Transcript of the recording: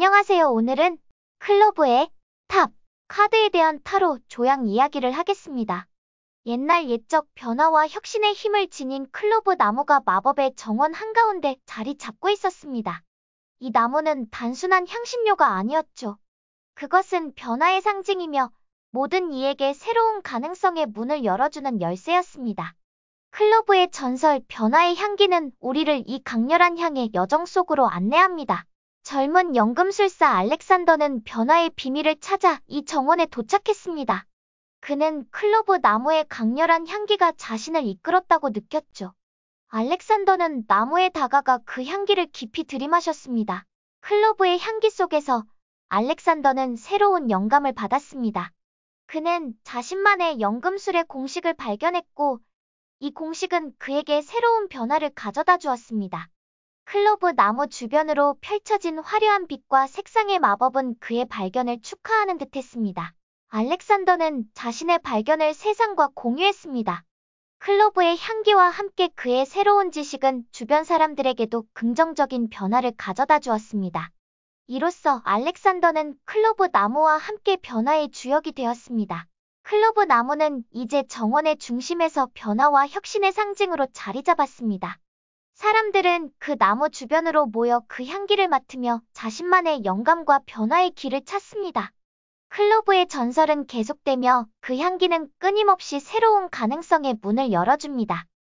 안녕하세요. 오늘은 클로브의 탑 카드에 대한 타로 조향 이야기를 하겠습니다. 옛날 옛적 변화와 혁신의 힘을 지닌 클로브 나무가 마법의 정원 한가운데 자리 잡고 있었습니다. 이 나무는 단순한 향신료가 아니었죠. 그것은 변화의 상징이며 모든 이에게 새로운 가능성의 문을 열어주는 열쇠였습니다. 클로브의 전설 변화의 향기는 우리를 이 강렬한 향의 여정 속으로 안내합니다. 젊은 연금술사 알렉산더는 변화의 비밀을 찾아 이 정원에 도착했습니다. 그는 클로브 나무의 강렬한 향기가 자신을 이끌었다고 느꼈죠. 알렉산더는 나무에 다가가 그 향기를 깊이 들이마셨습니다. 클로브의 향기 속에서 알렉산더는 새로운 영감을 받았습니다. 그는 자신만의 연금술의 공식을 발견했고, 이 공식은 그에게 새로운 변화를 가져다 주었습니다. 클로브 나무 주변으로 펼쳐진 화려한 빛과 색상의 마법은 그의 발견을 축하하는 듯했습니다. 알렉산더는 자신의 발견을 세상과 공유했습니다. 클로브의 향기와 함께 그의 새로운 지식은 주변 사람들에게도 긍정적인 변화를 가져다 주었습니다. 이로써 알렉산더는 클로브 나무와 함께 변화의 주역이 되었습니다. 클로브 나무는 이제 정원의 중심에서 변화와 혁신의 상징으로 자리 잡았습니다. 사람들은 그 나무 주변으로 모여 그 향기를 맡으며 자신만의 영감과 변화의 길을 찾습니다. 클로브의 전설은 계속되며 그 향기는 끊임없이 새로운 가능성의 문을 열어줍니다.